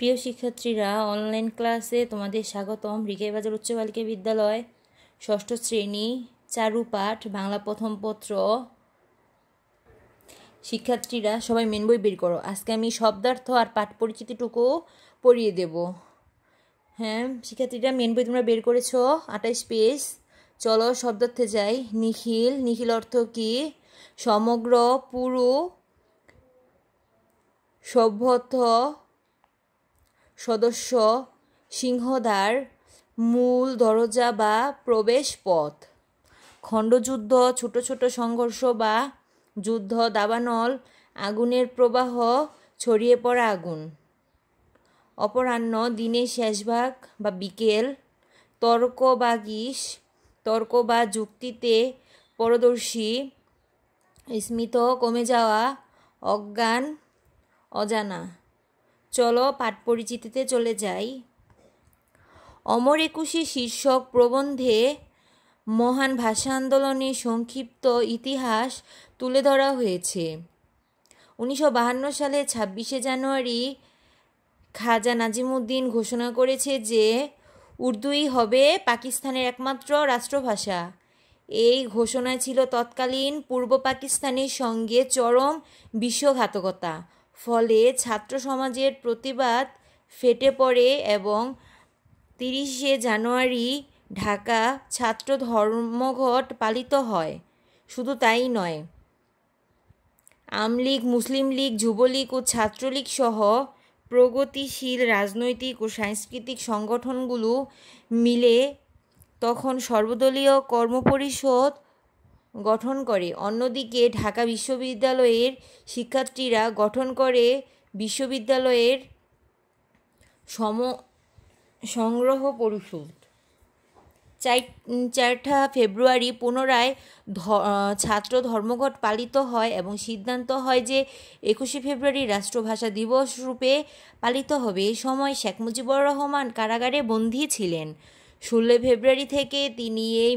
প্রিয় শিক্ষার্থীরা অনলাইন ক্লাসে তোমাদের স্বাগতম বাজার উচ্চ বালিকা বিদ্যালয় ষষ্ঠ শ্রেণী চারুপাঠ বাংলা প্রথম পত্র শিক্ষার্থীরা সবাই মেন বই বের করো আজকে আমি শব্দার্থ আর পাঠ পরিচিতিটুকু পড়িয়ে দেব হ্যাঁ শিক্ষার্থীরা মেন বই তোমরা বের করেছ আটাইশ পেজ চলো শব্দার্থে যাই নিখিল নিখিল অর্থ কি সমগ্র পুরু সভ্যত সদস্য সিংহদ্বার মূল দরজা বা প্রবেশ পথ খণ্ডযুদ্ধ ছোট ছোট সংঘর্ষ বা যুদ্ধ দাবানল আগুনের প্রবাহ ছড়িয়ে পড়া আগুন অপরাহ্ন দিনের শেষভাগ বা বিকেল তর্ক বা গিস তর্ক বা যুক্তিতে পরদর্শী স্মিত কমে যাওয়া অজ্ঞান অজানা চলো পাঠ পরিচিতিতে চলে যাই অমর একুশে শীর্ষক প্রবন্ধে মহান ভাষা আন্দোলনের সংক্ষিপ্ত ইতিহাস তুলে ধরা হয়েছে উনিশশো সালে ছাব্বিশে জানুয়ারি খাজা নাজিমুদ্দিন ঘোষণা করেছে যে উর্দুই হবে পাকিস্তানের একমাত্র রাষ্ট্রভাষা এই ঘোষণা ছিল তৎকালীন পূর্ব পাকিস্তানের সঙ্গে চরম বিশ্বঘাতকতা ফলে ছাত্র সমাজের প্রতিবাদ ফেটে পড়ে এবং তিরিশে জানুয়ারি ঢাকা ছাত্র ধর্মঘট পালিত হয় শুধু তাই নয় আমলীগ মুসলিম লীগ যুবলীগ ও ছাত্রলীগ সহ প্রগতিশীল রাজনৈতিক ও সাংস্কৃতিক সংগঠনগুলো মিলে তখন সর্বদলীয় কর্মপরিষদ গঠন করে অন্যদিকে ঢাকা বিশ্ববিদ্যালয়ের শিক্ষার্থীরা গঠন করে বিশ্ববিদ্যালয়ের সম সংগ্রহ পরিষদ চারটা ফেব্রুয়ারি পুনরায় ছাত্র ধর্মঘট পালিত হয় এবং সিদ্ধান্ত হয় যে একুশে ফেব্রুয়ারি রাষ্ট্রভাষা দিবস রূপে পালিত হবে এ সময় শেখ মুজিবুর রহমান কারাগারে বন্দী ছিলেন ষোলোই ফেব্রুয়ারি থেকে তিনি এই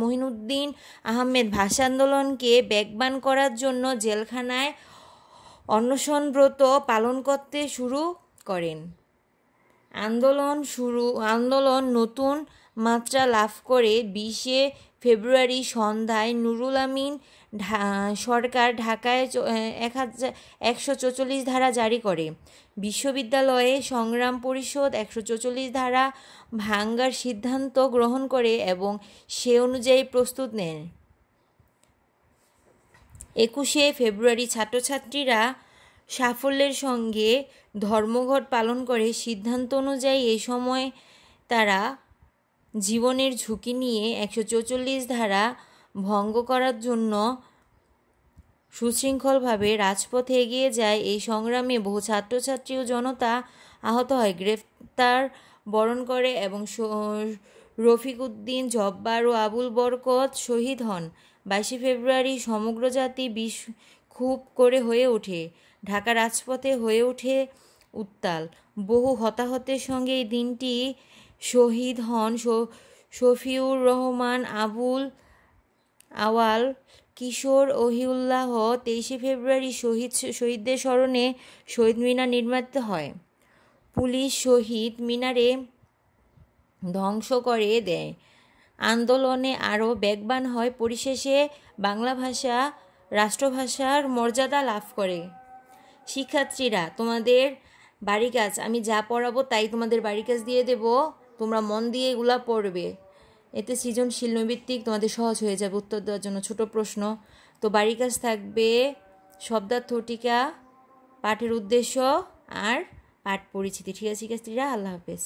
মহিনুদ্দিন আহমেদ ভাষা আন্দোলনকে ব্যাগবান করার জন্য জেলখানায় অনশনব্রত পালন করতে শুরু করেন আন্দোলন শুরু আন্দোলন নতুন মাত্রা লাভ করে বিশে ফেব্রুয়ারি সন্ধ্যায় নুরুল আমিন সরকার ঢাকায় এক হাজার একশো চৌচল্লিশ ধারা জারি করে বিশ্ববিদ্যালয়ে সংগ্রাম পরিষদ একশো চৌচল্লিশ ধারা ভাঙ্গার সিদ্ধান্ত গ্রহণ করে এবং সে অনুযায়ী প্রস্তুত নেন একুশে ফেব্রুয়ারি ছাত্রছাত্রীরা সাফল্যের সঙ্গে ধর্মঘট পালন করে সিদ্ধান্ত অনুযায়ী এ সময় তারা জীবনের ঝুঁকি নিয়ে একশো ধারা ভঙ্গ করার জন্য সুশৃঙ্খলভাবে রাজপথে এগিয়ে যায় এই সংগ্রামে বহু ছাত্রছাত্রী ও জনতা আহত হয় গ্রেফতার বরণ করে এবং রফিক উদ্দিন জব্বার ও আবুল বরকত শহীদ হন বাইশে ফেব্রুয়ারি সমগ্র জাতি বিষ খুব করে হয়ে ওঠে ঢাকা রাজপথে হয়ে ওঠে উত্তাল বহু হতাহতের সঙ্গে এই দিনটি শহীদ হন শফিউর রহমান আবুল আওয়াল কিশোর ওহিউল্লাহ তেইশে ফেব্রুয়ারি শহীদ শহীদদের স্মরণে শহীদ মিনার নির্মিত হয় পুলিশ শহীদ মিনারে ধ্বংস করে দেয় আন্দোলনে আরও বেগবান হয় পরিশেষে বাংলা ভাষা রাষ্ট্রভাষার মর্যাদা লাভ করে শিক্ষার্থীরা তোমাদের বাড়ি কাজ আমি যা পড়াবো তাই তোমাদের বাড়ি কাজ দিয়ে দেবো তোমরা মন দিয়ে এগুলা পড়বে এতে সৃজনশীল নৈবিত্তিক তোমাদের সহজ হয়ে যাবে উত্তর দেওয়ার জন্য ছোট প্রশ্ন তো বাড়ির কাজ থাকবে শব্দার্থটিকা পাঠের উদ্দেশ্য আর পাঠ পরিচিতি ঠিক আছে শিক্ষার্থীরা আল্লাহ হাফেজ